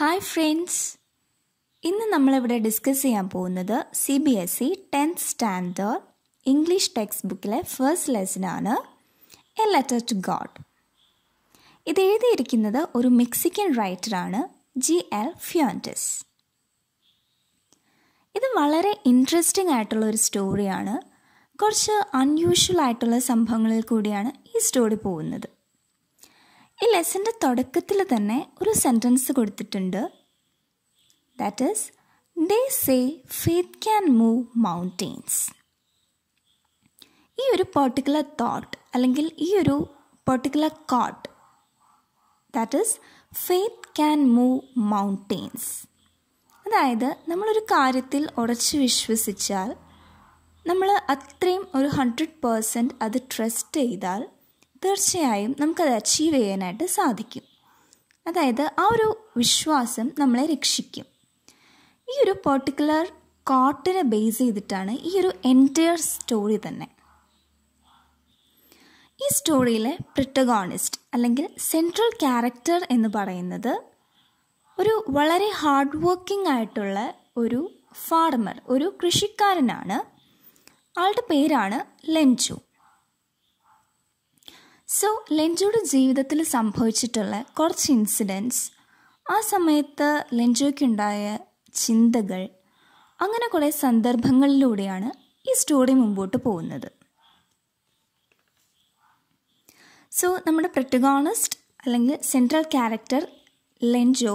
hi friends ഇന്ന് നമ്മളിവിടെ discuss ചെയ്യാൻ പോകുന്നത് C B S E tenth standard English text ബുക്കിലെ ഫസ്റ്റ് ലെസനാണ് എ ലെറ്റർ ടു ഗോഡ് ഇത് എഴുതിയിരിക്കുന്നത് ഒരു മെക്സിക്കൻ റൈറ്ററാണ് ജി എൽ ഫ്യോൻറ്റസ് ഇത് വളരെ ഇൻട്രസ്റ്റിംഗ് ആയിട്ടുള്ള ഒരു സ്റ്റോറിയാണ് കുറച്ച് അൺയൂഷ്വൽ ആയിട്ടുള്ള സംഭവങ്ങളിൽ കൂടിയാണ് ഈ സ്റ്റോറി പോകുന്നത് ഈ ലെസൻ്റെ തുടക്കത്തിൽ തന്നെ ഒരു സെൻറ്റൻസ് കൊടുത്തിട്ടുണ്ട് that is they say faith can move mountains ഈ ഒരു പെർട്ടിക്കുലർ തോട്ട് അല്ലെങ്കിൽ ഈ ഒരു particular quote that is faith can move mountains അതായത് നമ്മളൊരു കാര്യത്തിൽ ഉറച്ച് വിശ്വസിച്ചാൽ നമ്മൾ അത്രയും ഒരു ഹൺഡ്രഡ് പേഴ്സൻറ്റ് അത് ട്രസ്റ്റ് ചെയ്താൽ തീർച്ചയായും നമുക്കത് അച്ചീവ് ചെയ്യാനായിട്ട് സാധിക്കും അതായത് ആ ഒരു വിശ്വാസം നമ്മളെ രക്ഷിക്കും ഈ ഒരു പെർട്ടിക്കുലർ കോട്ടിനെ ബേസ് ചെയ്തിട്ടാണ് ഈ ഒരു എൻറ്റയർ സ്റ്റോറി തന്നെ ഈ സ്റ്റോറിയിലെ പ്രിട്ടഗോണിസ്റ്റ് അല്ലെങ്കിൽ സെൻട്രൽ ക്യാരക്ടർ എന്ന് പറയുന്നത് ഒരു വളരെ ഹാർഡ് വർക്കിംഗ് ആയിട്ടുള്ള ഒരു ഫാർമർ ഒരു കൃഷിക്കാരനാണ് ആളുടെ പേരാണ് ലെൻചു സോ ലെൻജോയുടെ ജീവിതത്തിൽ സംഭവിച്ചിട്ടുള്ള കുറച്ച് ഇൻസിഡൻസ് ആ സമയത്ത് ലെൻജോയ്ക്കുണ്ടായ ചിന്തകൾ അങ്ങനെ കുറേ സന്ദർഭങ്ങളിലൂടെയാണ് ഈ സ്റ്റോറി മുമ്പോട്ട് പോകുന്നത് സോ നമ്മുടെ പ്രൊട്ടഗോണിസ്റ്റ് അല്ലെങ്കിൽ സെൻട്രൽ ക്യാരക്ടർ ലെൻജോ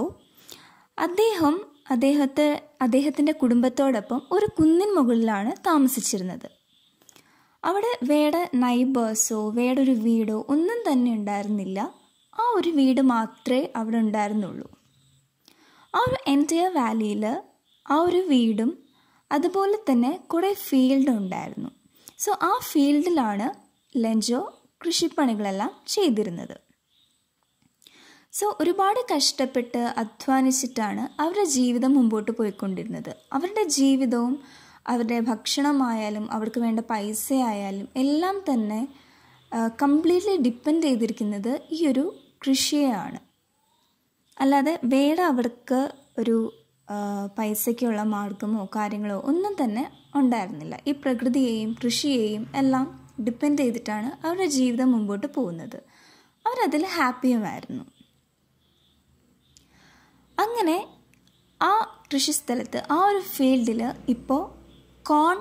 അദ്ദേഹം അദ്ദേഹത്തെ അദ്ദേഹത്തിൻ്റെ കുടുംബത്തോടൊപ്പം ഒരു കുന്നിൻ മുകളിലാണ് താമസിച്ചിരുന്നത് അവിടെ വേറെ നൈബേഴ്സോ വേറെ ഒരു വീടോ ഒന്നും തന്നെ ഉണ്ടായിരുന്നില്ല ആ ഒരു വീട് മാത്രമേ അവിടെ ഉണ്ടായിരുന്നുള്ളൂ ആ ഒരു എൻറ്റയർ വാലിയിൽ ആ ഒരു വീടും അതുപോലെ തന്നെ കുറേ ഫീൽഡും ഉണ്ടായിരുന്നു സോ ആ ഫീൽഡിലാണ് ലഞ്ചോ കൃഷിപ്പണികളെല്ലാം ചെയ്തിരുന്നത് സോ ഒരുപാട് കഷ്ടപ്പെട്ട് അധ്വാനിച്ചിട്ടാണ് അവരുടെ ജീവിതം മുമ്പോട്ട് പോയിക്കൊണ്ടിരുന്നത് അവരുടെ ജീവിതവും അവരുടെ ഭക്ഷണമായാലും അവർക്ക് വേണ്ട പൈസ ആയാലും എല്ലാം തന്നെ കംപ്ലീറ്റ്ലി ഡിപ്പെൻഡ് ചെയ്തിരിക്കുന്നത് ഈ ഒരു കൃഷിയെയാണ് അല്ലാതെ വേറെ അവർക്ക് ഒരു പൈസയ്ക്കുള്ള മാർഗമോ കാര്യങ്ങളോ ഒന്നും തന്നെ ഉണ്ടായിരുന്നില്ല ഈ പ്രകൃതിയെയും കൃഷിയെയും എല്ലാം ഡിപ്പെൻഡ് ചെയ്തിട്ടാണ് അവരുടെ ജീവിതം മുമ്പോട്ട് പോകുന്നത് അവരതിൽ ഹാപ്പിയുമായിരുന്നു അങ്ങനെ ആ കൃഷിസ്ഥലത്ത് ആ ഒരു ഫീൽഡിൽ ഇപ്പോൾ കോൺ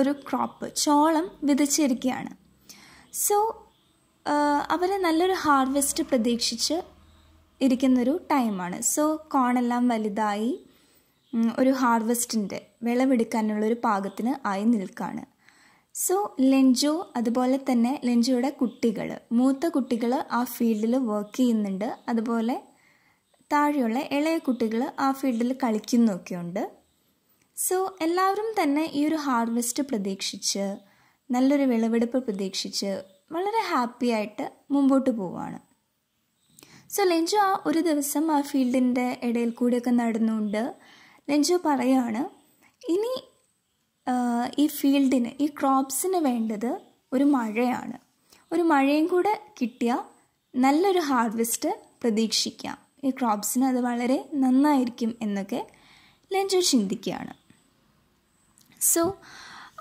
ഒരു ക്രോപ്പ് ചോളം വിതച്ചിരിക്കുകയാണ് സോ അവർ നല്ലൊരു ഹാർവെസ്റ്റ് പ്രതീക്ഷിച്ച് ഇരിക്കുന്നൊരു ടൈമാണ് സോ കോണെല്ലാം വലുതായി ഒരു ഹാർവെസ്റ്റിൻ്റെ വിളവെടുക്കാനുള്ളൊരു പാകത്തിന് ആയി നിൽക്കുകയാണ് സോ ലെൻജോ അതുപോലെ തന്നെ ലെൻജോയുടെ കുട്ടികൾ മൂത്ത കുട്ടികൾ ആ ഫീൽഡിൽ വർക്ക് ചെയ്യുന്നുണ്ട് അതുപോലെ താഴെയുള്ള ഇളയ കുട്ടികൾ ആ ഫീൽഡിൽ കളിക്കുന്നൊക്കെയുണ്ട് സോ എല്ലാവരും തന്നെ ഈ ഒരു ഹാർവെസ്റ്റ് പ്രതീക്ഷിച്ച് നല്ലൊരു വിളവെടുപ്പ് പ്രതീക്ഷിച്ച് വളരെ ഹാപ്പി ആയിട്ട് മുമ്പോട്ട് പോവുകയാണ് സോ ലെഞ്ചു ആ ഒരു ദിവസം ആ ഫീൽഡിൻ്റെ ഇടയിൽ കൂടെയൊക്കെ നടന്നുകൊണ്ട് ലെഞ്ചു പറയാണ് ഇനി ഈ ഫീൽഡിന് ഈ ക്രോപ്സിന് വേണ്ടത് ഒരു മഴയാണ് ഒരു മഴയും കൂടെ കിട്ടിയാൽ നല്ലൊരു ഹാർവെസ്റ്റ് പ്രതീക്ഷിക്കാം ഈ ക്രോപ്സിന് അത് വളരെ നന്നായിരിക്കും എന്നൊക്കെ ലെഞ്ചു ചിന്തിക്കുകയാണ് സോ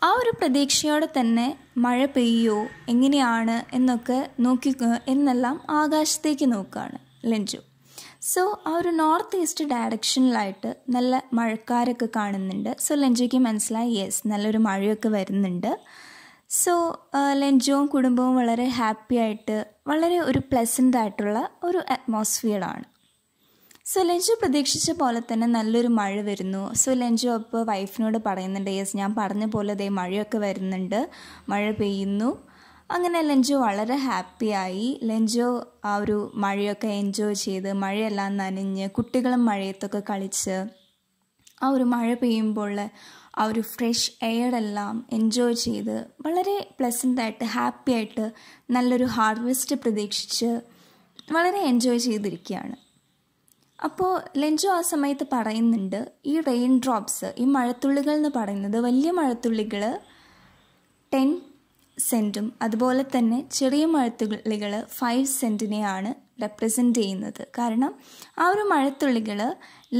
ആ ഒരു പ്രതീക്ഷയോടെ തന്നെ മഴ പെയ്യോ എങ്ങനെയാണ് എന്നൊക്കെ നോക്കി എന്നെല്ലാം ആകാശത്തേക്ക് നോക്കുകയാണ് ലഞ്ചു സോ ആ ഒരു നോർത്ത് ഈസ്റ്റ് ഡയറക്ഷനിലായിട്ട് നല്ല മഴക്കാരൊക്കെ കാണുന്നുണ്ട് സോ ലഞ്ചുക്ക് മനസ്സിലായി യെസ് നല്ലൊരു മഴയൊക്കെ വരുന്നുണ്ട് സോ ലഞ്ചുവും കുടുംബവും വളരെ ഹാപ്പി ആയിട്ട് വളരെ ഒരു പ്ലസൻ്റ് ആയിട്ടുള്ള ഒരു അറ്റ്മോസ്ഫിയറാണ് സോ ലഞ്ചു പ്രതീക്ഷിച്ച പോലെ തന്നെ നല്ലൊരു മഴ വരുന്നു സോ ലഞ്ചു അപ്പോൾ വൈഫിനോട് പറയുന്നുണ്ട് യെസ് ഞാൻ പറഞ്ഞ പോലെ ദേ മഴയൊക്കെ വരുന്നുണ്ട് മഴ പെയ്യുന്നു അങ്ങനെ ലഞ്ചു വളരെ ഹാപ്പിയായി ലഞ്ചു ആ ഒരു മഴയൊക്കെ എൻജോയ് ചെയ്ത് മഴയെല്ലാം നനഞ്ഞ് കുട്ടികളും മഴയത്തൊക്കെ കളിച്ച് ആ ഒരു മഴ പെയ്യുമ്പോൾ ആ ഒരു ഫ്രഷ് എയറെല്ലാം എൻജോയ് ചെയ്ത് വളരെ പ്ലസൻ്റായിട്ട് ഹാപ്പിയായിട്ട് നല്ലൊരു ഹാർവെസ്റ്റ് പ്രതീക്ഷിച്ച് വളരെ എൻജോയ് ചെയ്തിരിക്കുകയാണ് അപ്പോൾ ലെഞ്ചോ ആ സമയത്ത് പറയുന്നുണ്ട് ഈ റെയിൻ ഡ്രോപ്സ് ഈ മഴത്തുള്ളികൾ എന്ന് പറയുന്നത് വലിയ മഴത്തുള്ളികൾ ടെൻ സെൻറ്റും അതുപോലെ തന്നെ ചെറിയ മഴത്തുള്ളികൾ ഫൈവ് സെൻറ്റിനെയാണ് റെപ്രസെൻ്റ് ചെയ്യുന്നത് കാരണം ആ ഒരു മഴത്തുള്ളികൾ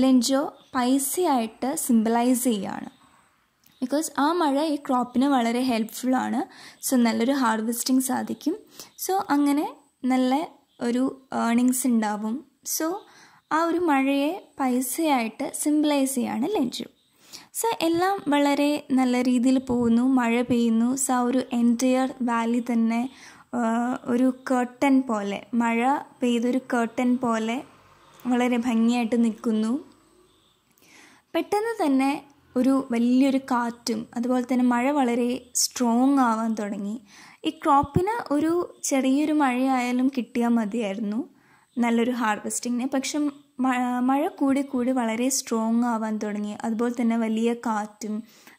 ലെഞ്ചോ പൈസയായിട്ട് സിമ്പിളൈസ് ചെയ്യുകയാണ് ബിക്കോസ് ആ മഴ ഈ ക്രോപ്പിന് വളരെ ഹെൽപ്ഫുള്ളാണ് സോ നല്ലൊരു ഹാർവെസ്റ്റിംഗ് സാധിക്കും സോ അങ്ങനെ നല്ല ഒരു ഏണിങ്സ് ഉണ്ടാവും സോ ആ ഒരു മഴയെ പൈസയായിട്ട് സിംപ്ലൈസ് ചെയ്യാണ് ലഞ്ചു സോ എല്ലാം വളരെ നല്ല രീതിയിൽ പോകുന്നു മഴ പെയ്യുന്നു സോ ഒരു എൻറ്റയർ വാലി തന്നെ ഒരു കേട്ടൻ പോലെ മഴ പെയ്തൊരു കേട്ടൻ പോലെ വളരെ ഭംഗിയായിട്ട് നിൽക്കുന്നു പെട്ടെന്ന് തന്നെ ഒരു വലിയൊരു കാറ്റും അതുപോലെ തന്നെ മഴ വളരെ സ്ട്രോങ് ആവാൻ തുടങ്ങി ഈ ക്രോപ്പിന് ഒരു ചെറിയൊരു മഴയായാലും കിട്ടിയാൽ മതിയായിരുന്നു നല്ലൊരു ഹാർവെസ്റ്റിങ്ങിന് പക്ഷെ മഴ കൂടി കൂടി വളരെ സ്ട്രോങ് ആവാൻ തുടങ്ങി അതുപോലെ തന്നെ വലിയ കാറ്റും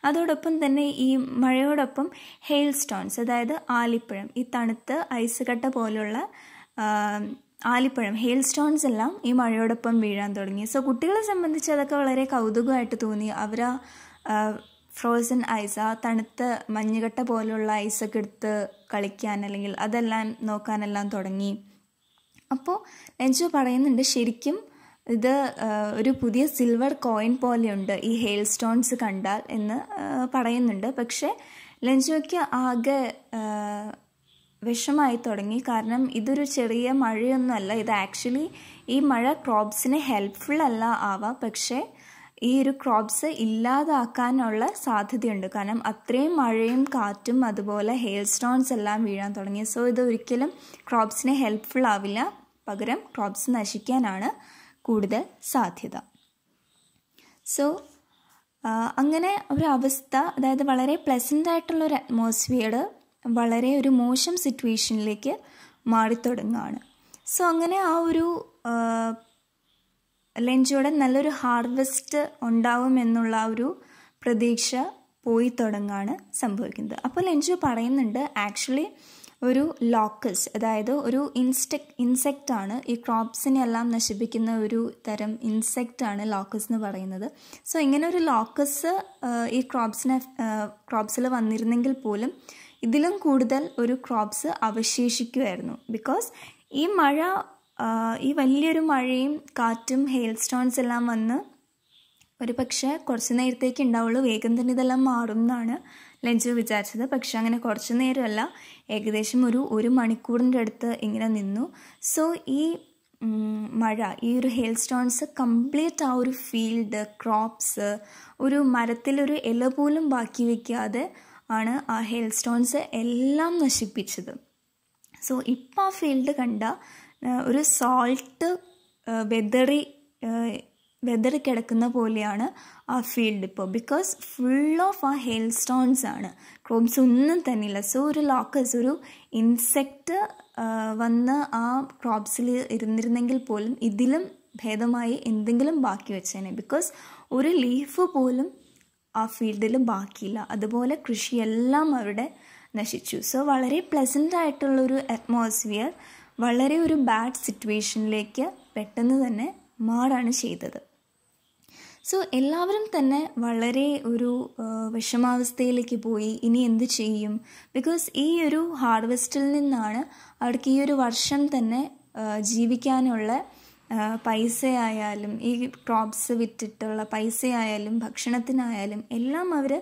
അതോടൊപ്പം തന്നെ ഈ മഴയോടൊപ്പം ഹെയിൽ സ്റ്റോൺസ് അതായത് ആലിപ്പഴം ഈ തണുത്ത് ഐസ് കട്ട പോലുള്ള ആലിപ്പഴം ഹെയിൽ സ്റ്റോൺസ് എല്ലാം ഈ മഴയോടൊപ്പം വീഴാൻ തുടങ്ങി സോ കുട്ടികളെ സംബന്ധിച്ച് അതൊക്കെ വളരെ കൗതുകമായിട്ട് തോന്നി അവർ ഫ്രോസൺ ഐസ് ആ തണുത്ത മഞ്ഞുകട്ട പോലുള്ള ഐസൊക്കെ എടുത്ത് കളിക്കാൻ അല്ലെങ്കിൽ അതെല്ലാം നോക്കാനെല്ലാം തുടങ്ങി അപ്പോൾ നെഞ്ചു പറയുന്നുണ്ട് ശരിക്കും ഇത് ഒരു പുതിയ സിൽവർ കോയിൻ പോലെയുണ്ട് ഈ ഹെയിൽ സ്റ്റോൺസ് കണ്ടാൽ എന്ന് പറയുന്നുണ്ട് പക്ഷേ ലെഞ്ചോയ്ക്ക് ആകെ വിഷമായി തുടങ്ങി കാരണം ഇതൊരു ചെറിയ മഴയൊന്നുമല്ല ഇത് ആക്ച്വലി ഈ മഴ ക്രോപ്സിന് ഹെൽപ്ഫുൾ അല്ല ആവാം പക്ഷേ ഈ ഒരു ക്രോപ്സ് ഇല്ലാതാക്കാനുള്ള സാധ്യതയുണ്ട് കാരണം അത്രയും മഴയും കാറ്റും അതുപോലെ ഹെയിൽ സ്റ്റോൺസ് എല്ലാം വീഴാൻ തുടങ്ങി സോ ഇത് ഒരിക്കലും ക്രോപ്സിന് ഹെൽപ്ഫുൾ ആവില്ല പകരം ക്രോപ്സ് നശിക്കാനാണ് കൂടുതൽ സാധ്യത സോ അങ്ങനെ ഒരു അവസ്ഥ അതായത് വളരെ പ്ലസൻ്റ് ആയിട്ടുള്ള ഒരു അറ്റ്മോസ്ഫിയർ വളരെ ഒരു മോശം സിറ്റുവേഷനിലേക്ക് മാറിത്തുടങ്ങുകയാണ് സോ അങ്ങനെ ആ ഒരു ലഞ്ചോടെ നല്ലൊരു ഹാർവെസ്റ്റ് ഉണ്ടാവുമെന്നുള്ള ഒരു പ്രതീക്ഷ പോയി തുടങ്ങാണ് സംഭവിക്കുന്നത് അപ്പോൾ ലഞ്ചു പറയുന്നുണ്ട് ആക്ച്വലി ഒരു ലോക്കസ് അതായത് ഒരു ഇൻസ്റ്റെക് ഇൻസെക്റ്റ് ആണ് ഈ ക്രോപ്സിനെല്ലാം എല്ലാം നശിപ്പിക്കുന്ന ഒരു തരം ഇൻസെക്റ്റ് ആണ് ലോക്കസ് എന്ന് പറയുന്നത് സോ ഇങ്ങനെ ഒരു ലോക്കസ് ഈ ക്രോപ്സിനെ ക്രോപ്സിൽ വന്നിരുന്നെങ്കിൽ പോലും ഇതിലും കൂടുതൽ ഒരു ക്രോപ്സ് അവശേഷിക്കുമായിരുന്നു ബിക്കോസ് ഈ മഴ ഈ വലിയൊരു മഴയും കാറ്റും ഹെയിൽ സ്റ്റോൺസ് എല്ലാം വന്ന് ഒരു പക്ഷേ കുറച്ച് നേരത്തേക്ക് ഉണ്ടാവുള്ളൂ വേഗം തന്നെ ഇതെല്ലാം മാറും എന്നാണ് ലഞ്ച് വിചാരിച്ചത് പക്ഷെ അങ്ങനെ കുറച്ച് നേരമല്ല ഏകദേശം ഒരു ഒരു മണിക്കൂറിൻ്റെ അടുത്ത് ഇങ്ങനെ നിന്നു സോ ഈ മഴ ഈ ഒരു ഹെയിൽ സ്റ്റോൺസ് കംപ്ലീറ്റ് ആ ഒരു ഫീൽഡ് ക്രോപ്സ് ഒരു മരത്തിലൊരു ഇല പോലും ബാക്കി വയ്ക്കാതെ ആണ് ആ ഹെയിൽ സ്റ്റോൺസ് എല്ലാം നശിപ്പിച്ചത് സോ ഇപ്പം ആ ഫീൽഡ് കണ്ട ഒരു സോൾട്ട് വെതറി കിടക്കുന്ന പോലെയാണ് ആ ഫീൽഡ് ഇപ്പോൾ ബിക്കോസ് ഫുൾ ഓഫ് ആ ഹെയിൽ സ്റ്റോൺസ് ആണ് ക്രോംസ് ഒന്നും തന്നെയില്ല സോ ഒരു ലോക്കസ് ഒരു ഇൻസെക്റ്റ് വന്ന് ആ ക്രോപ്സിൽ ഇരുന്നിരുന്നെങ്കിൽ പോലും ഇതിലും ഭേദമായി എന്തെങ്കിലും ബാക്കി വെച്ചേനെ ബിക്കോസ് ഒരു ലീഫ് പോലും ആ ഫീൽഡിൽ ബാക്കിയില്ല അതുപോലെ കൃഷിയെല്ലാം അവിടെ നശിച്ചു സോ വളരെ പ്ലസൻ്റ് ആയിട്ടുള്ളൊരു അറ്റ്മോസ്ഫിയർ വളരെ ഒരു ബാഡ് സിറ്റുവേഷനിലേക്ക് പെട്ടെന്ന് തന്നെ മാറാണ് ചെയ്തത് സോ എല്ലാവരും തന്നെ വളരെ ഒരു വിഷമാവസ്ഥയിലേക്ക് പോയി ഇനി എന്ത് ചെയ്യും ബിക്കോസ് ഈ ഒരു ഹാർവെസ്റ്റിൽ നിന്നാണ് അവർക്ക് ഈ ഒരു വർഷം തന്നെ ജീവിക്കാനുള്ള പൈസയായാലും ഈ ക്രോപ്സ് വിറ്റിട്ടുള്ള പൈസയായാലും ഭക്ഷണത്തിനായാലും എല്ലാം അവർ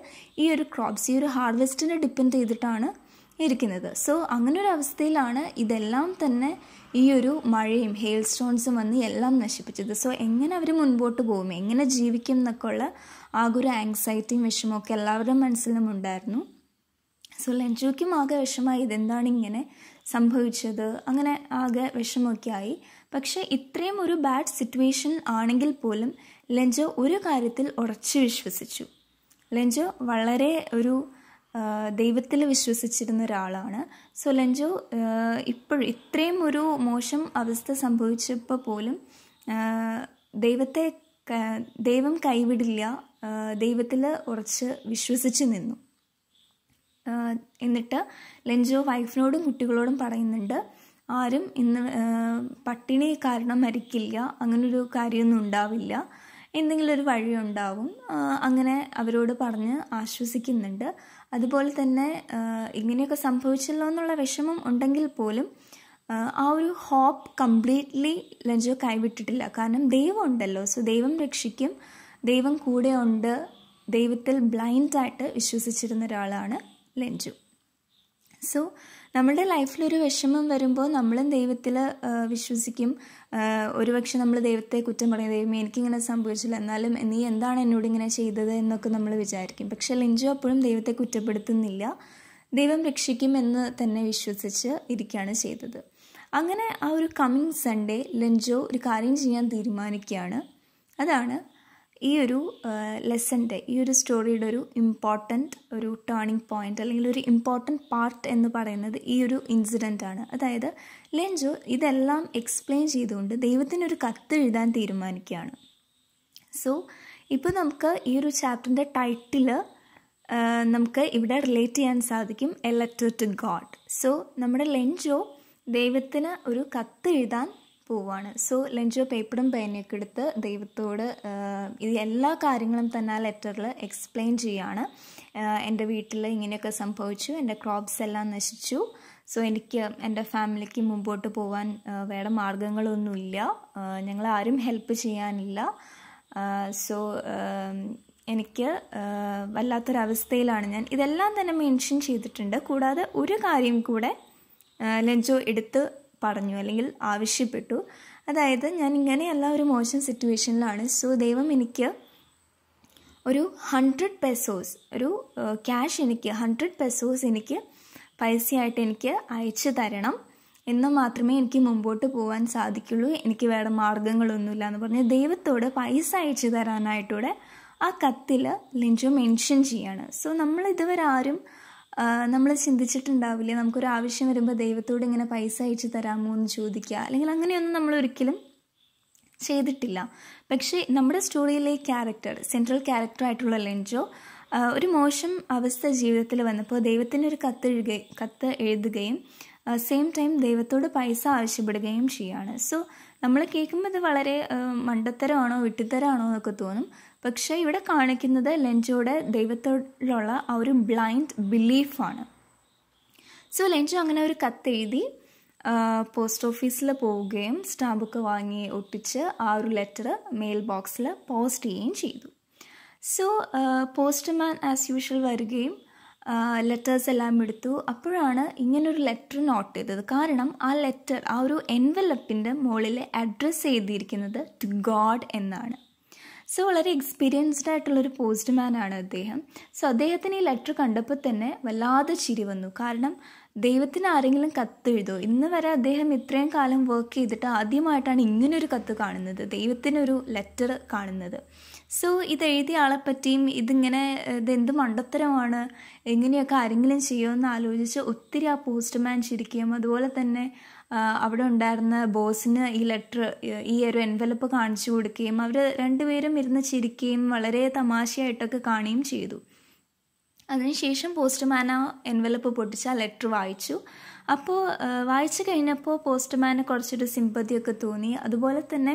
ഈ ഒരു ക്രോപ്സ് ഈ ഒരു ഹാർവെസ്റ്റിനെ ഡിപ്പെൻഡ് ചെയ്തിട്ടാണ് ഇരിക്കുന്നത് സോ അങ്ങനെ ഒരു അവസ്ഥയിലാണ് ഇതെല്ലാം തന്നെ ഈ ഒരു മഴയും ഹെയിൽ സ്റ്റോൺസും വന്ന് എല്ലാം നശിപ്പിച്ചത് സോ എങ്ങനെ അവർ മുൻപോട്ട് പോകും എങ്ങനെ ജീവിക്കും എന്നൊക്കെ ഉള്ള ഒരു ആങ്സൈറ്റിയും വിഷമമൊക്കെ എല്ലാവരുടെ മനസ്സിലും ഉണ്ടായിരുന്നു സോ ലഞ്ചുക്കും ആകെ വിഷമായി ഇതെന്താണ് ഇങ്ങനെ സംഭവിച്ചത് അങ്ങനെ ആകെ വിഷമമൊക്കെ ആയി പക്ഷേ ഇത്രയും ഒരു ബാഡ് സിറ്റുവേഷൻ ആണെങ്കിൽ പോലും ലഞ്ചോ ഒരു കാര്യത്തിൽ ഉറച്ചു വിശ്വസിച്ചു ലഞ്ചോ വളരെ ഒരു ദൈവത്തിൽ വിശ്വസിച്ചിരുന്ന ഒരാളാണ് സോ ലെഞ്ചു ഇപ്പോൾ ഇത്രയും ഒരു മോശം അവസ്ഥ സംഭവിച്ചപ്പോൾ പോലും ദൈവത്തെ ദൈവം കൈവിടില്ല ദൈവത്തിൽ ഉറച്ച് വിശ്വസിച്ച് നിന്നു എന്നിട്ട് ലഞ്ചോ വൈഫിനോടും കുട്ടികളോടും പറയുന്നുണ്ട് ആരും ഇന്ന് പട്ടിണി കാരണം മരിക്കില്ല അങ്ങനൊരു കാര്യമൊന്നും ഉണ്ടാവില്ല എന്തെങ്കിലും ഒരു വഴി അങ്ങനെ അവരോട് പറഞ്ഞ് ആശ്വസിക്കുന്നുണ്ട് അതുപോലെ തന്നെ ഇങ്ങനെയൊക്കെ സംഭവിച്ചല്ലോ എന്നുള്ള വിഷമം ഉണ്ടെങ്കിൽ പോലും ആ ഒരു ഹോപ്പ് കംപ്ലീറ്റ്ലി ലഞ്ചോ കൈവിട്ടിട്ടില്ല കാരണം ദൈവം ഉണ്ടല്ലോ സോ ദൈവം രക്ഷിക്കും ദൈവം കൂടെ ഉണ്ട് ദൈവത്തിൽ ബ്ലൈൻഡായിട്ട് വിശ്വസിച്ചിരുന്ന ഒരാളാണ് ലഞ്ചു സോ നമ്മളുടെ ഒരു വിഷമം വരുമ്പോൾ നമ്മളും ദൈവത്തിൽ വിശ്വസിക്കും ഒരുപക്ഷെ നമ്മൾ ദൈവത്തെ കുറ്റം പറയും ദൈവം എനിക്കിങ്ങനെ സംഭവിച്ചില്ല എന്നാലും നീ എന്താണ് എന്നോട് ഇങ്ങനെ ചെയ്തത് എന്നൊക്കെ നമ്മൾ വിചാരിക്കും പക്ഷെ ലിഞ്ചു അപ്പോഴും ദൈവത്തെ കുറ്റപ്പെടുത്തുന്നില്ല ദൈവം രക്ഷിക്കും എന്ന് തന്നെ വിശ്വസിച്ച് ഇരിക്കുകയാണ് ചെയ്തത് അങ്ങനെ ആ ഒരു കമ്മിങ് സൺഡേ ലഞ്ചോ ഒരു കാര്യം ചെയ്യാൻ തീരുമാനിക്കുകയാണ് അതാണ് ഈ ഒരു ലെസൻ്റെ ഈ ഒരു സ്റ്റോറിയുടെ ഒരു ഇമ്പോർട്ടൻറ്റ് ഒരു ടേണിംഗ് പോയിൻ്റ് അല്ലെങ്കിൽ ഒരു ഇമ്പോർട്ടൻറ്റ് പാർട്ട് എന്ന് പറയുന്നത് ഈ ഒരു ഇൻസിഡൻ്റ് ആണ് അതായത് ലെൻജോ ഇതെല്ലാം എക്സ്പ്ലെയിൻ ചെയ്തുകൊണ്ട് ദൈവത്തിനൊരു കത്ത് എഴുതാൻ തീരുമാനിക്കുകയാണ് സോ ഇപ്പോൾ നമുക്ക് ഈ ഒരു ചാപ്റ്ററിൻ്റെ ടൈറ്റിൽ നമുക്ക് ഇവിടെ റിലേറ്റ് ചെയ്യാൻ സാധിക്കും a letter to God so നമ്മുടെ ലെൻജോ ദൈവത്തിന് ഒരു കത്ത് എഴുതാൻ പോവാണ് സോ ലഞ്ചോ പേപ്പറും പേനയൊക്കെ എടുത്ത് ദൈവത്തോട് ഇത് എല്ലാ കാര്യങ്ങളും തന്നെ ആ ലെറ്ററിൽ എക്സ്പ്ലെയിൻ ചെയ്യുകയാണ് എൻ്റെ വീട്ടിൽ ഇങ്ങനെയൊക്കെ സംഭവിച്ചു എൻ്റെ ക്രോപ്സ് എല്ലാം നശിച്ചു സോ എനിക്ക് എൻ്റെ ഫാമിലിക്ക് മുമ്പോട്ട് പോകാൻ വേറെ മാർഗങ്ങളൊന്നുമില്ല ഞങ്ങൾ ആരും ഹെൽപ്പ് ചെയ്യാനില്ല സോ എനിക്ക് വല്ലാത്തൊരവസ്ഥയിലാണ് ഞാൻ ഇതെല്ലാം തന്നെ മെൻഷൻ ചെയ്തിട്ടുണ്ട് കൂടാതെ ഒരു കാര്യം കൂടെ ലഞ്ചോ എടുത്ത് പറഞ്ഞു അല്ലെങ്കിൽ ആവശ്യപ്പെട്ടു അതായത് ഞാൻ ഇങ്ങനെയല്ല ഒരു മോശം സിറ്റുവേഷനിലാണ് സോ ദൈവം എനിക്ക് ഒരു ഹൺഡ്രഡ് പെസോസ് ഒരു ക്യാഷ് എനിക്ക് ഹൺഡ്രഡ് പെസോസ് എനിക്ക് പൈസയായിട്ട് എനിക്ക് അയച്ചു തരണം എന്ന് മാത്രമേ എനിക്ക് മുമ്പോട്ട് പോകാൻ സാധിക്കുള്ളൂ എനിക്ക് വേറെ മാർഗങ്ങളൊന്നുമില്ല എന്ന് പറഞ്ഞ് ദൈവത്തോട് പൈസ അയച്ചു തരാനായിട്ടൂടെ ആ കത്തിൽ ലിഞ്ചു മെൻഷൻ ചെയ്യാണ് സോ നമ്മൾ ഇതുവരെ ആരും നമ്മൾ ചിന്തിച്ചിട്ടുണ്ടാവില്ല നമുക്കൊരു ആവശ്യം വരുമ്പോൾ ദൈവത്തോട് ഇങ്ങനെ പൈസ അയച്ച് തരാമോ എന്ന് ചോദിക്കുക അല്ലെങ്കിൽ അങ്ങനെയൊന്നും നമ്മൾ ഒരിക്കലും ചെയ്തിട്ടില്ല പക്ഷേ നമ്മുടെ സ്റ്റോറിയിലെ ക്യാരക്ടർ സെൻട്രൽ ക്യാരക്ടർ ആയിട്ടുള്ള ലെഞ്ചോ ഒരു മോശം അവസ്ഥ ജീവിതത്തിൽ വന്നപ്പോൾ ദൈവത്തിന് ഒരു കത്ത് എഴുക കത്ത് എഴുതുകയും സെയിം ടൈം ദൈവത്തോട് പൈസ ആവശ്യപ്പെടുകയും ചെയ്യുകയാണ് സോ നമ്മൾ കേൾക്കുമ്പോൾ ഇത് വളരെ മണ്ടത്തരമാണോ വിട്ടിത്തരമാണോ എന്നൊക്കെ തോന്നും പക്ഷേ ഇവിടെ കാണിക്കുന്നത് ലെഞ്ചോയുടെ ദൈവത്തോടുള്ള ആ ഒരു ബ്ലൈൻഡ് ബിലീഫാണ് സോ ലെഞ്ചോ അങ്ങനെ ഒരു കത്തെഴുതി പോസ്റ്റ് ഓഫീസിൽ പോവുകയും സ്റ്റാമ്പൊക്കെ വാങ്ങി ഒട്ടിച്ച് ആ ഒരു ലെറ്റർ മെയിൽ ബോക്സിൽ പോസ്റ്റ് ചെയ്യുകയും ചെയ്തു സോ പോസ്റ്റ്മാൻ ആസ് യൂഷ്വൽ വരികയും ലെറ്റേഴ്സ് എല്ലാം എടുത്തു അപ്പോഴാണ് ഇങ്ങനൊരു ലെറ്റർ നോട്ട് ചെയ്തത് കാരണം ആ ലെറ്റർ ആ ഒരു എൻവലപ്പിൻ്റെ മുകളിൽ അഡ്രസ്സ് ചെയ്തിരിക്കുന്നത് ടു ഗോഡ് എന്നാണ് സോ വളരെ എക്സ്പീരിയൻസ്ഡ് ആയിട്ടുള്ളൊരു ആണ് അദ്ദേഹം സോ അദ്ദേഹത്തിന് ഈ ലെറ്റർ കണ്ടപ്പോൾ തന്നെ വല്ലാതെ ചിരി വന്നു കാരണം ദൈവത്തിന് ആരെങ്കിലും കത്ത് എഴുതോ ഇന്ന് വരെ അദ്ദേഹം ഇത്രയും കാലം വർക്ക് ചെയ്തിട്ട് ആദ്യമായിട്ടാണ് ഇങ്ങനൊരു കത്ത് കാണുന്നത് ദൈവത്തിനൊരു ലെറ്റർ കാണുന്നത് സോ ഇത് എഴുതിയ ആളെ പറ്റിയും ഇതിങ്ങനെ ഇതെന്ത് മണ്ടത്തരമാണ് എങ്ങനെയൊക്കെ ആരെങ്കിലും ചെയ്യുമെന്ന് ആലോചിച്ച് ഒത്തിരി ആ പോസ്റ്റ്മാൻ ചിരിക്കുകയും അതുപോലെ തന്നെ അവിടെ ഉണ്ടായിരുന്ന ബോസിന് ഈ ലെറ്റർ ഈ ഒരു എൻവലപ്പ് കാണിച്ചു കൊടുക്കുകയും അവർ രണ്ടുപേരും ഇരുന്ന് ചിരിക്കുകയും വളരെ തമാശയായിട്ടൊക്കെ കാണുകയും ചെയ്തു അതിനുശേഷം പോസ്റ്റ്മാൻ ആ എൻവലപ്പ് പൊട്ടിച്ച് ആ ലെറ്റർ വായിച്ചു അപ്പോൾ വായിച്ചു കഴിഞ്ഞപ്പോൾ പോസ്റ്റ്മാന് കുറച്ചൊരു സിമ്പതിയൊക്കെ തോന്നി അതുപോലെ തന്നെ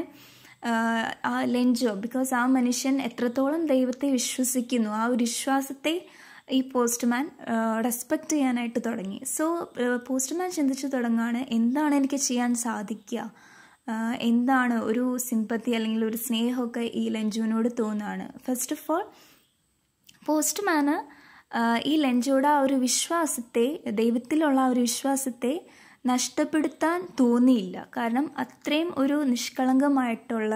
ആ ലെഞ്ചോ ബിക്കോസ് ആ മനുഷ്യൻ എത്രത്തോളം ദൈവത്തെ വിശ്വസിക്കുന്നു ആ ഒരു വിശ്വാസത്തെ ഈ പോസ്റ്റ്മാൻ റെസ്പെക്റ്റ് ചെയ്യാനായിട്ട് തുടങ്ങി സോ പോസ്റ്റ്മാൻ ചിന്തിച്ചു തുടങ്ങുകയാണ് എന്താണ് എനിക്ക് ചെയ്യാൻ സാധിക്കുക എന്താണ് ഒരു സിമ്പത്തി അല്ലെങ്കിൽ ഒരു സ്നേഹമൊക്കെ ഈ ലഞ്ചുവിനോട് തോന്നുകയാണ് ഫസ്റ്റ് ഓഫ് ഓൾ പോസ്റ്റ്മാന് ഈ ലഞ്ചോട് ആ ഒരു വിശ്വാസത്തെ ദൈവത്തിലുള്ള ആ ഒരു വിശ്വാസത്തെ നഷ്ടപ്പെടുത്താൻ തോന്നിയില്ല കാരണം അത്രയും ഒരു നിഷ്കളങ്കമായിട്ടുള്ള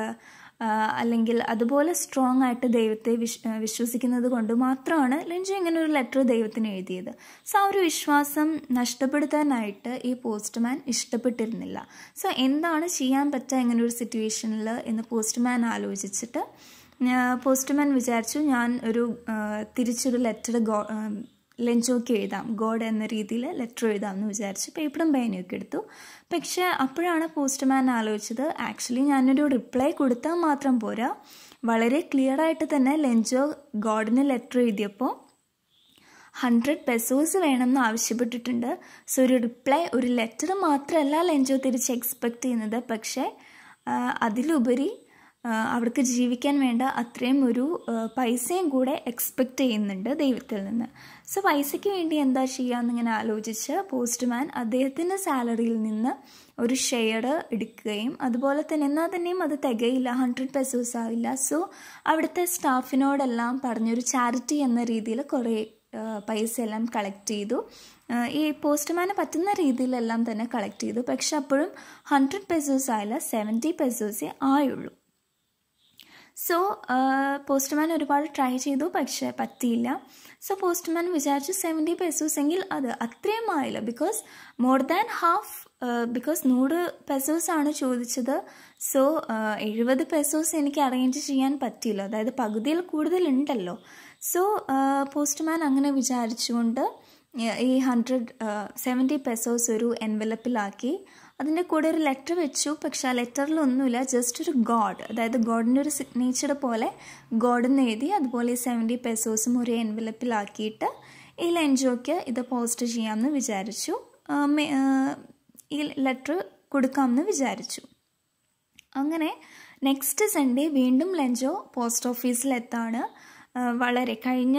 അല്ലെങ്കിൽ അതുപോലെ സ്ട്രോങ് ആയിട്ട് ദൈവത്തെ വിശ് വിശ്വസിക്കുന്നത് കൊണ്ട് മാത്രമാണ് ലിൻജി ഇങ്ങനെ ഒരു ലെറ്റർ ദൈവത്തിന് എഴുതിയത് സോ ആ ഒരു വിശ്വാസം നഷ്ടപ്പെടുത്താനായിട്ട് ഈ പോസ്റ്റ്മാൻ ഇഷ്ടപ്പെട്ടിരുന്നില്ല സോ എന്താണ് ചെയ്യാൻ പറ്റുക ഇങ്ങനെ ഒരു സിറ്റുവേഷനിൽ എന്ന് പോസ്റ്റ്മാൻ ആലോചിച്ചിട്ട് പോസ്റ്റ്മാൻ വിചാരിച്ചു ഞാൻ ഒരു തിരിച്ചൊരു ലെറ്റർ ലെഞ്ചോക്കി എഴുതാം ഗോഡ് എന്ന രീതിയിൽ ലെറ്റർ എഴുതാം എന്ന് വിചാരിച്ച് പേപ്പറും പേനയൊക്കെ എടുത്തു പക്ഷേ അപ്പോഴാണ് പോസ്റ്റ്മാൻ ആലോചിച്ചത് ആക്ച്വലി ഞാനൊരു റിപ്ലൈ കൊടുത്താൽ മാത്രം പോരാ വളരെ ക്ലിയർ ആയിട്ട് തന്നെ ലെഞ്ചോ ഗോഡിന് ലെറ്റർ എഴുതിയപ്പോൾ ഹൺഡ്രഡ് പെസോസ് വേണമെന്ന് ആവശ്യപ്പെട്ടിട്ടുണ്ട് സോ ഒരു റിപ്ലൈ ഒരു ലെറ്റർ മാത്രമല്ല ലെഞ്ചോ തിരിച്ച് എക്സ്പെക്റ്റ് ചെയ്യുന്നത് പക്ഷേ അതിലുപരി അവർക്ക് ജീവിക്കാൻ വേണ്ട അത്രയും ഒരു പൈസയും കൂടെ എക്സ്പെക്റ്റ് ചെയ്യുന്നുണ്ട് ദൈവത്തിൽ നിന്ന് സോ പൈസയ്ക്ക് വേണ്ടി എന്താ ചെയ്യാമെന്നിങ്ങനെ ആലോചിച്ച് പോസ്റ്റ്മാൻ അദ്ദേഹത്തിൻ്റെ സാലറിയിൽ നിന്ന് ഒരു ഷെയർ എടുക്കുകയും അതുപോലെ തന്നെ എന്നാൽ തന്നെയും അത് തികയില്ല ഹൺഡ്രഡ് പെസോസ് ആവില്ല സോ അവിടുത്തെ സ്റ്റാഫിനോടെല്ലാം പറഞ്ഞൊരു ചാരിറ്റി എന്ന രീതിയിൽ കുറേ പൈസ എല്ലാം കളക്ട് ചെയ്തു ഈ പോസ്റ്റ്മാനെ പറ്റുന്ന രീതിയിലെല്ലാം തന്നെ കളക്ട് ചെയ്തു പക്ഷെ അപ്പോഴും ഹൺഡ്രഡ് പെസോസ് ആയില്ല സെവൻറ്റി പെസോസേ ആയുള്ളൂ സോ പോസ്റ്റ്മാൻ uh, ഒരുപാട് ട്രൈ ചെയ്തു പക്ഷേ പറ്റിയില്ല സോ പോസ്റ്റ്മാൻ വിചാരിച്ചു സെവൻറ്റി പെസോസ് എങ്കിൽ അത് അത്രയും ആയില്ല because more than half because നൂറ് പെസോസ് ആണ് ചോദിച്ചത് സോ uh, എഴുപത് പെസോസ് എനിക്ക് അറേഞ്ച് ചെയ്യാൻ പറ്റിയില്ല അതായത് പകുതിയിൽ കൂടുതലുണ്ടല്ലോ സോ പോസ്റ്റ്മാൻ uh, അങ്ങനെ വിചാരിച്ചുകൊണ്ട് ഈ ഹൺഡ്രഡ് സെവൻറ്റി പെസോസ് ഒരു എൻവലപ്പിലാക്കി അതിൻ്റെ കൂടെ ഒരു ലെറ്റർ വെച്ചു പക്ഷെ ആ ലെറ്ററിലൊന്നുമില്ല ജസ്റ്റ് ഒരു ഗോഡ് അതായത് ഗോഡിൻ്റെ ഒരു സിഗ്നേച്ചർ പോലെ ഗോഡെന്ന് എഴുതി അതുപോലെ ഈ സെവൻറ്റി പെസോസും ഒരു എൻവലപ്പിലാക്കിയിട്ട് ഈ ലഞ്ചോക്ക് ഇത് പോസ്റ്റ് ചെയ്യാമെന്ന് വിചാരിച്ചു ഈ ലെറ്റർ കൊടുക്കാമെന്ന് വിചാരിച്ചു അങ്ങനെ നെക്സ്റ്റ് സൺഡേ വീണ്ടും ലെഞ്ചോ പോസ്റ്റ് ഓഫീസിലെത്താണ് വളരെ കഴിഞ്ഞ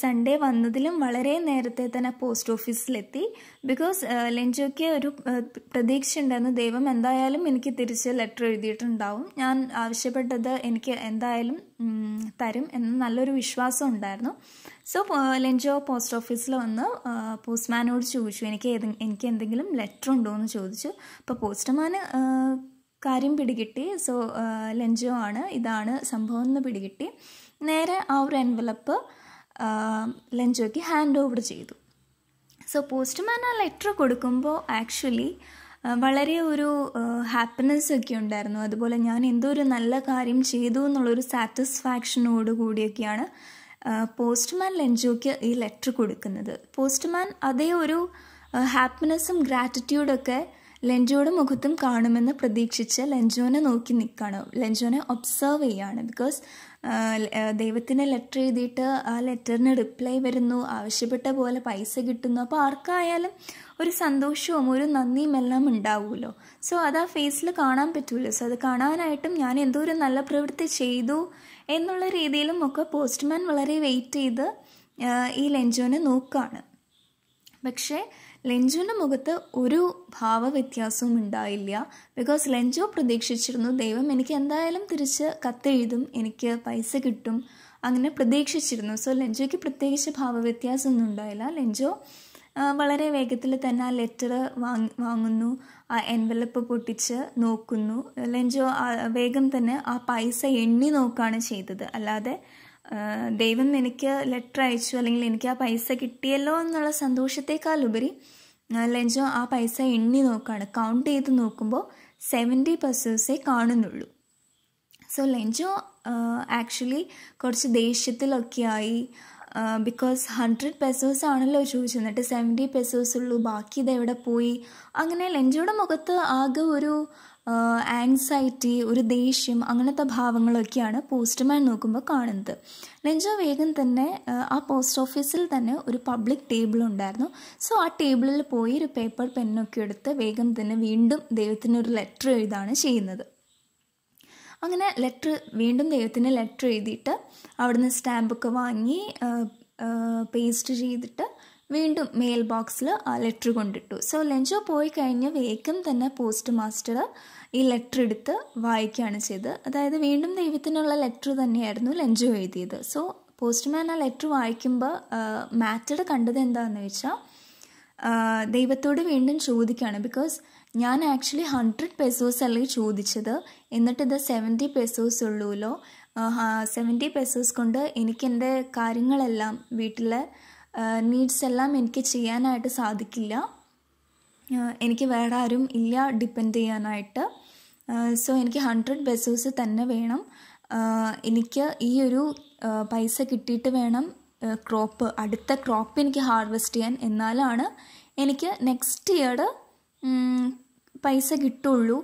സൺഡേ വന്നതിലും വളരെ നേരത്തെ തന്നെ പോസ്റ്റ് ഓഫീസിലെത്തി ബിക്കോസ് ലെഞ്ചോയ്ക്ക് ഒരു പ്രതീക്ഷ ഉണ്ടായിരുന്നു ദൈവം എന്തായാലും എനിക്ക് തിരിച്ച് ലെറ്റർ എഴുതിയിട്ടുണ്ടാവും ഞാൻ ആവശ്യപ്പെട്ടത് എനിക്ക് എന്തായാലും തരും എന്ന നല്ലൊരു വിശ്വാസം ഉണ്ടായിരുന്നു സോ ലെഞ്ചോ പോസ്റ്റ് ഓഫീസിൽ വന്ന് പോസ്റ്റ്മാനോട് ചോദിച്ചു എനിക്ക് ഏത് എനിക്ക് എന്തെങ്കിലും ലെറ്റർ ഉണ്ടോ എന്ന് ചോദിച്ചു അപ്പോൾ പോസ്റ്റ്മാൻ കാര്യം പിടികിട്ടി സോ ലെഞ്ചോ ആണ് ഇതാണ് സംഭവം എന്ന് പിടികിട്ടി നേരെ ആ ഒരു എൻവലപ്പ് ലഞ്ചോയ്ക്ക് ഹാൻഡ് ഓവർ ചെയ്തു സോ പോസ്റ്റ്മാൻ ആ ലെറ്റർ കൊടുക്കുമ്പോൾ ആക്ച്വലി വളരെ ഒരു ഹാപ്പിനെസ് ഒക്കെ ഉണ്ടായിരുന്നു അതുപോലെ ഞാൻ എന്തോ ഒരു നല്ല കാര്യം ചെയ്തു എന്നുള്ളൊരു സാറ്റിസ്ഫാക്ഷനോട് കൂടിയൊക്കെയാണ് പോസ്റ്റ്മാൻ ലഞ്ചോയ്ക്ക് ഈ ലെറ്റർ കൊടുക്കുന്നത് പോസ്റ്റ്മാൻ അതേ ഒരു ഹാപ്പിനെസ്സും ഗ്രാറ്റിറ്റ്യൂഡൊക്കെ ലെഞ്ചോയുടെ മുഖത്തും കാണുമെന്ന് പ്രതീക്ഷിച്ച് ലെഞ്ചോനെ നോക്കി നിൽക്കുകയാണ് ലെഞ്ചോനെ ഒബ്സർവ് ചെയ്യുകയാണ് ബിക്കോസ് ദൈവത്തിന് ലെറ്റർ എഴുതിയിട്ട് ആ ലെറ്ററിന് റിപ്ലൈ വരുന്നു ആവശ്യപ്പെട്ട പോലെ പൈസ കിട്ടുന്നു അപ്പോൾ ആർക്കായാലും ഒരു സന്തോഷവും ഒരു നന്ദിയും എല്ലാം ഉണ്ടാവുമല്ലോ സോ അത് ആ ഫേസിൽ കാണാൻ പറ്റുമല്ലോ സോ അത് കാണാനായിട്ടും ഞാൻ എന്തോ ഒരു നല്ല പ്രവൃത്തി ചെയ്തു എന്നുള്ള രീതിയിലും ഒക്കെ പോസ്റ്റ്മാൻ വളരെ വെയിറ്റ് ചെയ്ത് ഈ ലെഞ്ചോനെ നോക്കുകയാണ് പക്ഷേ ലെഞ്ചുവിൻ്റെ മുഖത്ത് ഒരു ഭാവവ്യത്യാസവും ഉണ്ടായില്ല ബിക്കോസ് ലെഞ്ചു പ്രതീക്ഷിച്ചിരുന്നു ദൈവം എനിക്ക് എന്തായാലും തിരിച്ച് കത്തെഴുതും എനിക്ക് പൈസ കിട്ടും അങ്ങനെ പ്രതീക്ഷിച്ചിരുന്നു സോ ലെഞ്ചോയ്ക്ക് പ്രത്യേകിച്ച് ഭാവവ്യത്യാസമൊന്നും ഉണ്ടായില്ല ലെഞ്ചോ വളരെ വേഗത്തിൽ തന്നെ ആ ലെറ്റർ വാങ് വാങ്ങുന്നു ആ എൻവലപ്പ് പൊട്ടിച്ച് നോക്കുന്നു ലെഞ്ചോ വേഗം തന്നെ ആ പൈസ എണ്ണി നോക്കുകയാണ് ചെയ്തത് അല്ലാതെ ദൈവം എനിക്ക് ലെറ്റർ അയച്ചു അല്ലെങ്കിൽ എനിക്ക് ആ പൈസ കിട്ടിയല്ലോ എന്നുള്ള ഉപരി ലഞ്ചോ ആ പൈസ എണ്ണി നോക്കുകയാണ് കൗണ്ട് ചെയ്ത് നോക്കുമ്പോൾ സെവൻറ്റി പെർസേഴ്സേ കാണുന്നുള്ളൂ സോ ലെഞ്ചോ ആക്ച്വലി കുറച്ച് ദേഷ്യത്തിലൊക്കെയായി ബിക്കോസ് ഹൺഡ്രഡ് പെസേഴ്സ് ആണല്ലോ ചോദിച്ചത് എന്നിട്ട് സെവൻറ്റി പെസേഴ്സ് ഉള്ളൂ ബാക്കി എവിടെ പോയി അങ്ങനെ ലെഞ്ചോയുടെ മുഖത്ത് ആകെ ഒരു ആൻസൈറ്റി ഒരു ദേഷ്യം അങ്ങനത്തെ ഭാവങ്ങളൊക്കെയാണ് പോസ്റ്റ്മാൻ നോക്കുമ്പോൾ കാണുന്നത് നെഞ്ച വേഗം തന്നെ ആ പോസ്റ്റ് ഓഫീസിൽ തന്നെ ഒരു പബ്ലിക് ടേബിൾ ഉണ്ടായിരുന്നു സോ ആ ടേബിളിൽ പോയി ഒരു പേപ്പർ പെന്നൊക്കെ എടുത്ത് വേഗം തന്നെ വീണ്ടും ദൈവത്തിനൊരു ലെറ്റർ എഴുതാണ് ചെയ്യുന്നത് അങ്ങനെ ലെറ്റർ വീണ്ടും ദൈവത്തിന് ലെറ്റർ എഴുതിയിട്ട് അവിടുന്ന് സ്റ്റാമ്പൊക്കെ വാങ്ങി പേസ്റ്റ് ചെയ്തിട്ട് വീണ്ടും മെയിൽ ബോക്സിൽ ആ ലെറ്റർ കൊണ്ടിട്ടു സോ ലഞ്ചോ പോയി കഴിഞ്ഞ് വേഗം തന്നെ പോസ്റ്റ് മാസ്റ്റർ ഈ ലെറ്റർ എടുത്ത് വായിക്കുകയാണ് ചെയ്തത് അതായത് വീണ്ടും ദൈവത്തിനുള്ള ലെറ്റർ തന്നെയായിരുന്നു ലഞ്ചോ എഴുതിയത് സോ പോസ്റ്റ്മാൻ ആ ലെറ്റർ വായിക്കുമ്പോൾ മാറ്റഡ് കണ്ടത് എന്താണെന്ന് വെച്ചാൽ ദൈവത്തോട് വീണ്ടും ചോദിക്കുകയാണ് ബിക്കോസ് ഞാൻ ആക്ച്വലി ഹൺഡ്രഡ് പെസോസ് അല്ലെങ്കിൽ ചോദിച്ചത് എന്നിട്ട് ഇത് സെവൻറ്റി പെസോസ് ഉള്ളൂല്ലോ സെവൻറ്റി പെസോസ് കൊണ്ട് എനിക്ക് എൻ്റെ കാര്യങ്ങളെല്ലാം വീട്ടിലെ നീഡ്സ് എല്ലാം എനിക്ക് ചെയ്യാനായിട്ട് സാധിക്കില്ല എനിക്ക് വേറെ ആരും ഇല്ല ഡിപ്പെൻഡ് ചെയ്യാനായിട്ട് സോ എനിക്ക് ഹൺഡ്രഡ് ബെസേഴ്സ് തന്നെ വേണം എനിക്ക് ഈ ഒരു പൈസ കിട്ടിയിട്ട് വേണം ക്രോപ്പ് അടുത്ത ക്രോപ്പ് എനിക്ക് ഹാർവെസ്റ്റ് ചെയ്യാൻ എന്നാലാണ് എനിക്ക് നെക്സ്റ്റ് ഇയർ പൈസ കിട്ടുള്ളൂ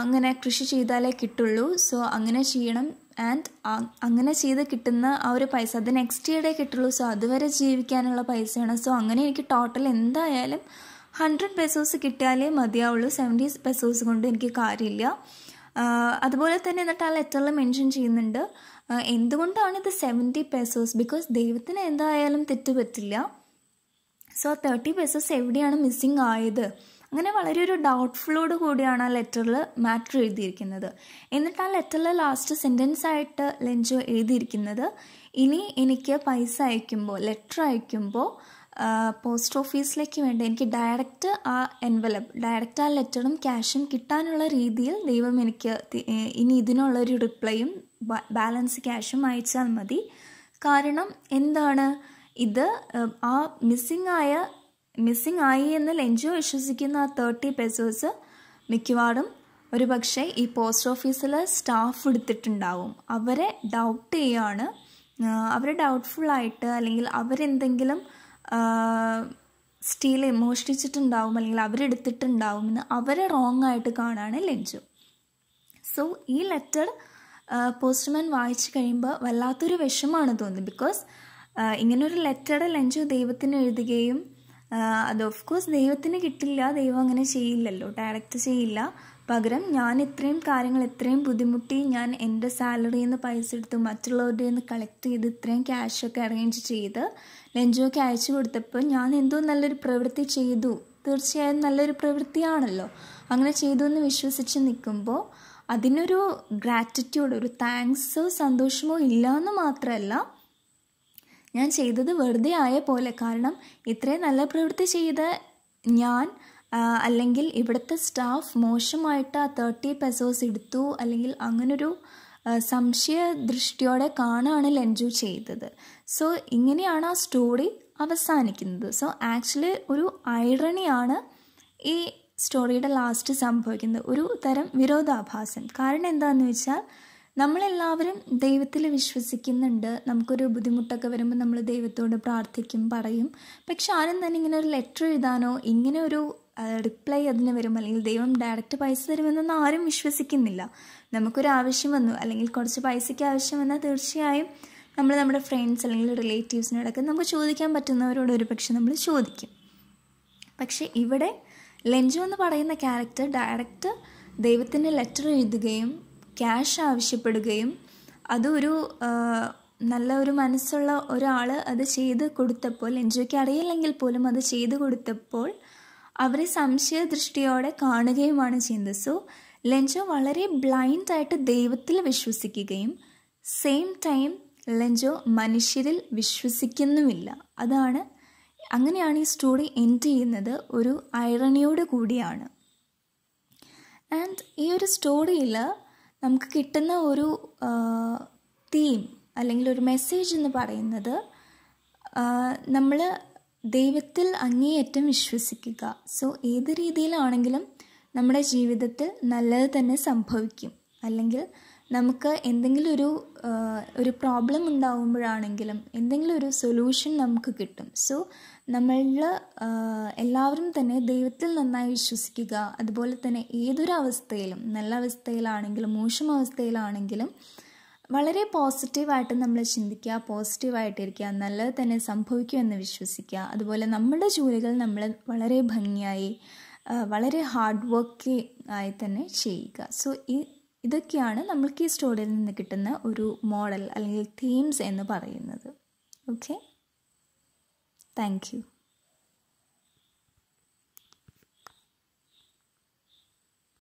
അങ്ങനെ കൃഷി ചെയ്താലേ കിട്ടുള്ളൂ സോ അങ്ങനെ ചെയ്യണം ആൻഡ് അങ്ങനെ ചെയ്ത് കിട്ടുന്ന ആ ഒരു പൈസ അത് നെക്സ്റ്റ് ഇയർഡേ കിട്ടുള്ളൂ സോ അതുവരെ ജീവിക്കാനുള്ള പൈസയാണ് സോ അങ്ങനെ എനിക്ക് ടോട്ടൽ എന്തായാലും ഹൺഡ്രഡ് പെസോസ് കിട്ടിയാലേ മതിയാവുള്ളൂ സെവൻറ്റി പെസോസ് കൊണ്ട് എനിക്ക് കാര്യമില്ല അതുപോലെ തന്നെ എന്നിട്ട് ആ ലെറ്ററിൽ മെൻഷൻ ചെയ്യുന്നുണ്ട് എന്തുകൊണ്ടാണ് ഇത് സെവൻറ്റി പെസോസ് ബിക്കോസ് ദൈവത്തിന് എന്തായാലും തെറ്റുപറ്റില്ല പറ്റില്ല സോ തേർട്ടി പെസോസ് എവിടെയാണ് മിസ്സിങ് ആയത് അങ്ങനെ വളരെ ഒരു ഡൗട്ട്ഫുള്ളോട് കൂടിയാണ് ആ ലെറ്ററിൽ മാറ്റർ എഴുതിയിരിക്കുന്നത് എന്നിട്ട് ആ ലെറ്ററിൽ ലാസ്റ്റ് സെൻറ്റൻസ് ആയിട്ട് ലെഞ്ചു എഴുതിയിരിക്കുന്നത് ഇനി എനിക്ക് പൈസ അയക്കുമ്പോൾ ലെറ്റർ അയക്കുമ്പോൾ പോസ്റ്റ് ഓഫീസിലേക്ക് വേണ്ടി എനിക്ക് ഡയറക്റ്റ് ആ എൻവലപ്പ് ഡയറക്റ്റ് ആ ലെറ്ററും ക്യാഷും കിട്ടാനുള്ള രീതിയിൽ ദൈവം എനിക്ക് ഇനി ഇതിനുള്ളൊരു റിപ്ലൈയും ബാലൻസ് ക്യാഷും അയച്ചാൽ മതി കാരണം എന്താണ് ഇത് ആ മിസ്സിംഗ് ആയ മിസ്സിംഗ് ആയി എന്ന് ലെഞ്ചു വിശ്വസിക്കുന്ന തേർട്ടി പെസോസ് മിക്കവാറും ഒരു പക്ഷേ ഈ പോസ്റ്റ് ഓഫീസിലെ സ്റ്റാഫ് എടുത്തിട്ടുണ്ടാവും അവരെ ഡൗട്ട് ചെയ്യാണ് അവർ ഡൗട്ട്ഫുള്ളായിട്ട് അല്ലെങ്കിൽ അവരെന്തെങ്കിലും സ്റ്റീൽ മോഷ്ടിച്ചിട്ടുണ്ടാവും അല്ലെങ്കിൽ അവരെടുത്തിട്ടുണ്ടാവും എന്ന് അവരെ റോങ് ആയിട്ട് കാണാണ് ലെഞ്ചു സോ ഈ ലെറ്റർ പോസ്റ്റ്മാൻ വായിച്ചു കഴിയുമ്പോൾ വല്ലാത്തൊരു വിഷമാണ് തോന്നുന്നത് ബിക്കോസ് ഇങ്ങനൊരു ലെറ്റർ ലെഞ്ചു ദൈവത്തിന് എഴുതുകയും അത് ഓഫ് കോഴ്സ് ദൈവത്തിന് കിട്ടില്ല ദൈവം അങ്ങനെ ചെയ്യില്ലല്ലോ ഡയറക്റ്റ് ചെയ്യില്ല പകരം ഞാൻ ഇത്രയും കാര്യങ്ങൾ ഇത്രയും ബുദ്ധിമുട്ടി ഞാൻ എൻ്റെ സാലറിയിൽ നിന്ന് പൈസ എടുത്ത് മറ്റുള്ളവരുടെ നിന്ന് കളക്ട് ചെയ്ത് ഇത്രയും ക്യാഷൊക്കെ അറേഞ്ച് ചെയ്ത് ലഞ്ചൊക്കെ അയച്ചു കൊടുത്തപ്പോൾ ഞാൻ എന്തോ നല്ലൊരു പ്രവൃത്തി ചെയ്തു തീർച്ചയായും നല്ലൊരു പ്രവൃത്തിയാണല്ലോ അങ്ങനെ ചെയ്തു എന്ന് വിശ്വസിച്ച് നിൽക്കുമ്പോൾ അതിനൊരു ഗ്രാറ്റിറ്റ്യൂഡ് ഒരു താങ്ക്സോ സന്തോഷമോ ഇല്ല എന്ന് മാത്രമല്ല ഞാൻ ചെയ്തത് വെറുതെ ആയ പോലെ കാരണം ഇത്രയും നല്ല പ്രവൃത്തി ചെയ്ത ഞാൻ അല്ലെങ്കിൽ ഇവിടുത്തെ സ്റ്റാഫ് മോശമായിട്ട് ആ തേർട്ടി പെസോസ് എടുത്തു അല്ലെങ്കിൽ അങ്ങനൊരു സംശയ ദൃഷ്ടിയോടെ കാണാണ് ലഞ്ചു ചെയ്തത് സോ ഇങ്ങനെയാണ് ആ സ്റ്റോറി അവസാനിക്കുന്നത് സോ ആക്ച്വലി ഒരു ഐറണിയാണ് ഈ സ്റ്റോറിയുടെ ലാസ്റ്റ് സംഭവിക്കുന്നത് ഒരു തരം വിരോധാഭാസം കാരണം എന്താണെന്ന് വെച്ചാൽ നമ്മളെല്ലാവരും ദൈവത്തിൽ വിശ്വസിക്കുന്നുണ്ട് നമുക്കൊരു ബുദ്ധിമുട്ടൊക്കെ വരുമ്പോൾ നമ്മൾ ദൈവത്തോട് പ്രാർത്ഥിക്കും പറയും പക്ഷെ ആരും തന്നെ ഇങ്ങനെ ഒരു ലെറ്റർ എഴുതാനോ ഇങ്ങനെ ഒരു റിപ്ലൈ അതിന് വരും അല്ലെങ്കിൽ ദൈവം ഡയറക്റ്റ് പൈസ തരുമെന്നൊന്നും ആരും വിശ്വസിക്കുന്നില്ല നമുക്കൊരു ആവശ്യം വന്നു അല്ലെങ്കിൽ കുറച്ച് പൈസയ്ക്ക് ആവശ്യം വന്നാൽ തീർച്ചയായും നമ്മൾ നമ്മുടെ ഫ്രണ്ട്സ് അല്ലെങ്കിൽ റിലേറ്റീവ്സിനോടൊക്കെ നമുക്ക് ചോദിക്കാൻ പറ്റുന്നവരോട് ഒരു പക്ഷെ നമ്മൾ ചോദിക്കും പക്ഷേ ഇവിടെ ലെഞ്ചു എന്ന് പറയുന്ന ക്യാരക്ടർ ഡയറക്റ്റ് ദൈവത്തിന് ലെറ്റർ എഴുതുകയും ക്യാഷ് ആവശ്യപ്പെടുകയും അതൊരു നല്ല ഒരു മനസ്സുള്ള ഒരാൾ അത് ചെയ്ത് കൊടുത്തപ്പോൾ എൻജോയ്ക്ക് അറിയില്ലെങ്കിൽ പോലും അത് ചെയ്തു കൊടുത്തപ്പോൾ അവരെ സംശയ ദൃഷ്ടിയോടെ കാണുകയുമാണ് ചെയ്യുന്നത് സോ ലെഞ്ചോ വളരെ ബ്ലൈൻഡായിട്ട് ദൈവത്തിൽ വിശ്വസിക്കുകയും സെയിം ടൈം ലെഞ്ചോ മനുഷ്യരിൽ വിശ്വസിക്കുന്നുമില്ല അതാണ് അങ്ങനെയാണ് ഈ സ്റ്റോറി എൻഡ് ചെയ്യുന്നത് ഒരു ഐറണിയോട് കൂടിയാണ് ആൻഡ് ഈ ഒരു സ്റ്റോറിയിൽ നമുക്ക് കിട്ടുന്ന ഒരു തീം അല്ലെങ്കിൽ ഒരു മെസ്സേജ് എന്ന് പറയുന്നത് നമ്മൾ ദൈവത്തിൽ അങ്ങേയറ്റം വിശ്വസിക്കുക സോ ഏത് രീതിയിലാണെങ്കിലും നമ്മുടെ ജീവിതത്തിൽ നല്ലത് തന്നെ സംഭവിക്കും അല്ലെങ്കിൽ നമുക്ക് എന്തെങ്കിലും ഒരു ഒരു പ്രോബ്ലം ഉണ്ടാകുമ്പോഴാണെങ്കിലും എന്തെങ്കിലും ഒരു സൊല്യൂഷൻ നമുക്ക് കിട്ടും സോ നമ്മൾ എല്ലാവരും തന്നെ ദൈവത്തിൽ നന്നായി വിശ്വസിക്കുക അതുപോലെ തന്നെ ഏതൊരു അവസ്ഥയിലും നല്ല അവസ്ഥയിലാണെങ്കിലും മോശം അവസ്ഥയിലാണെങ്കിലും വളരെ പോസിറ്റീവായിട്ട് നമ്മൾ ചിന്തിക്കുക പോസിറ്റീവായിട്ടിരിക്കുക നല്ലത് തന്നെ സംഭവിക്കുമെന്ന് വിശ്വസിക്കുക അതുപോലെ നമ്മുടെ ജോലികൾ നമ്മൾ വളരെ ഭംഗിയായി വളരെ ഹാർഡ് വർക്ക് ആയി തന്നെ ചെയ്യുക സോ ഈ ഇതൊക്കെയാണ് നമ്മൾക്ക് ഈ സ്റ്റോറിയിൽ നിന്ന് കിട്ടുന്ന ഒരു മോഡൽ അല്ലെങ്കിൽ തീംസ് എന്ന് പറയുന്നത് ഓക്കെ താങ്ക് യു